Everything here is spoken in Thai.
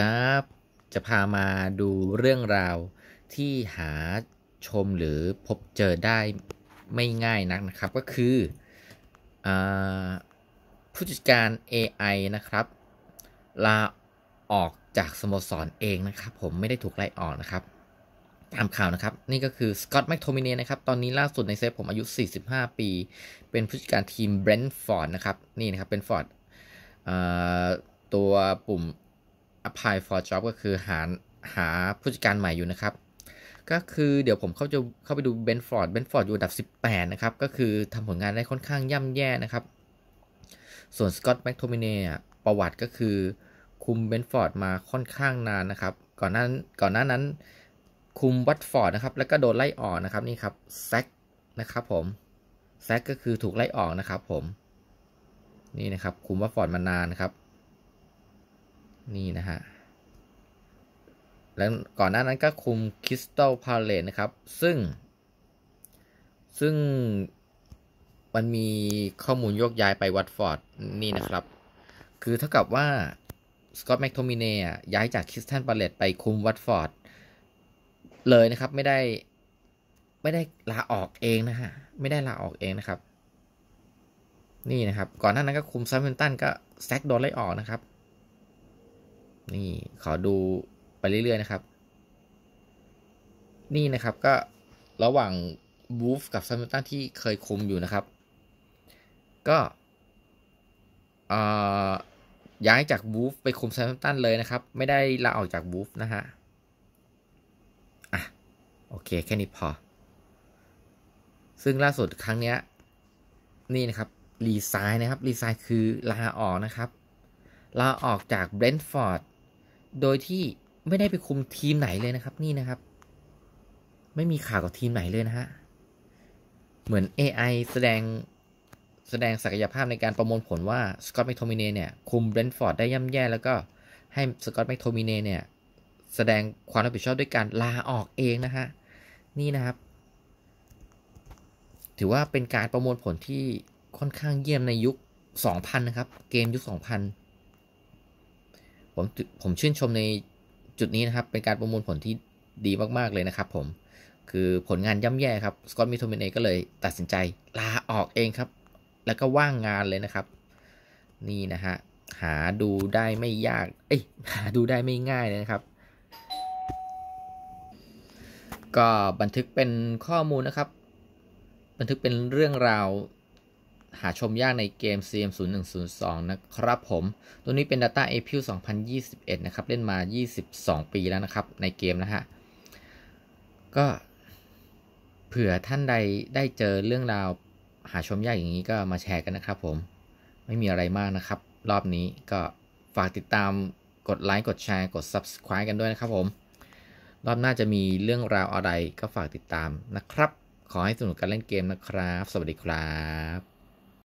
ครับ จะพามาดูเรื่องราวที่หาชมหรือพบเจอได้ไม่ง่ายนักนะครับ ก็คืออผู้จัดการ AI นะครับลาออกจากสโมสรเองนะครับ ผมไม่ได้ถูกไล่ออกนะครับ ตามข่าวนะครับ นี่ก็คือสกอตต์แมกโทมิเนนะครับ ตอนนี้ล่าสุดในเซฟผมอายุ 45 ปี เป็นผู้จัดการทีมเบรนท์ฟอร์ดนะครับ นี่นะครับเป็นฟอร์ดตัวปุ่ม apply for job ก็คือหา หาผู้จัดการใหม่อยู่นะครับ ก็คือเดี๋ยวผมเข้าจะ เข้าไปดูเบนฟอร์ด เบนฟอร์ดอยู่อันดับ18นะครับ ก็คือทำผลงานได้ค่อนข้างย่ำแย่นะครับ ส่วนสกอตต์แม็กโทมิเน่ประวัติก็คือคุมเบนฟอร์ดมาค่อนข้างนานนะครับ ก่อนนั้น ก่อนหน้านั้น คุมวัตฟอร์ดนะครับ แล้วก็โดนไล่ออกนะครับนี่ครับแซกนะครับผมแซกก็คือถูกไล่ออกนะครับผมนี่นะครับคุมวัตฟอร์ดมานานนะครับนี่นะฮะ แล้วก่อนหน้านั้นก็คุมคริสตัลพาเลตนะครับซึ่ง ซึ่งมันมีข้อมูลโยกย้ายไปวัตฟอร์ดนี่นะครับ คือเท่ากับว่าสกอตแมคโทมิเน่ย้ายจากคริสตันพาเลตไปคุมวัตฟอร์ด เลยนะครับไม่ได้ไม่ได้ลาออกเองนะฮะไม่ได้ลาออกเองนะครับนี่นะครับก่อนหน้านั้นก็คุมซัมเมนตันก็แซกโดนไล่ออกนะครับนี่ ขอดูไปเรื่อยๆนะครับ นี่นะครับก็ระหว่างบูฟกับซัมเมตันที่เคยคุมอยู่นะครับ ก็ย้ายจากบูฟไปคุมซัมเมตันเลยนะครับ ไม่ได้ลาออกจากบูฟนะฮะอ่ะ โอเค แค่นี้พอ ซึ่งล่าสุด ครั้งเนี้ยนี่นะครับรีไซน์นะครับรีไซน์คือลาออกนะครับลาออกจากเบรนท์ฟอร์ดโดยที่ไม่ได้ไปคุมทีมไหนเลยนะครับนี่นะครับไม่มีข่าวกับทีมไหนเลยนะฮะเหมือน AI แสดงแสดงศักยภาพในการประมวลผลว่าสกอตต์แมคโทมิเนเนี่ยคุมเบรนฟอร์ดได้ย่ำแย่แล้วก็ให้สกอตต์แมคโทมิเนเนี่ยแสดงความรับผิดชอบด้วยการลาออกเองนะฮะนี่นะครับ ถือว่าเป็นการประมวลผลที่ค่อนข้างเยี่ยมในยุค 2000 นะครับ เกมยุค 2000ผมผมชื่นชมในจุดนี้นะครับ เป็นการประมวลผลที่ดีมากๆ เลยนะครับผม คือผลงานย่ำแย่ครับ สกอตมิโทอมนเอ ก็เลยตัดสินใจลาออกเองครับ แล้วก็ว่างงานเลยนะครับ นี่นะฮะ หาดูได้ไม่ยาก เอ้ย หาดูได้ไม่ง่ายนะครับ ก็บันทึกเป็นข้อมูลนะครับ บันทึกเป็นเรื่องราวหาชมยากในเกม CM0102 นะครับผม ตัวนี้เป็น Data a p u 2021 นะครับ เล่นมา 22 ปีแล้วนะครับ ในเกมนะฮะ ก็เผื่อท่านใดได้เจอเรื่องราว หาชมยากอย่างนี้ก็มาแชร์กันนะครับผม ไม่มีอะไรมากนะครับ รอบนี้ก็ฝากติดตามกดไลค์กดแชร์ กด Subscribe กันด้วยนะครับผม รอบหน้าจะมีเรื่องราวอะไรก็ฝากติดตามนะครับ ขอให้สนุกการเล่นเกมนะครับ สวัสดีครับ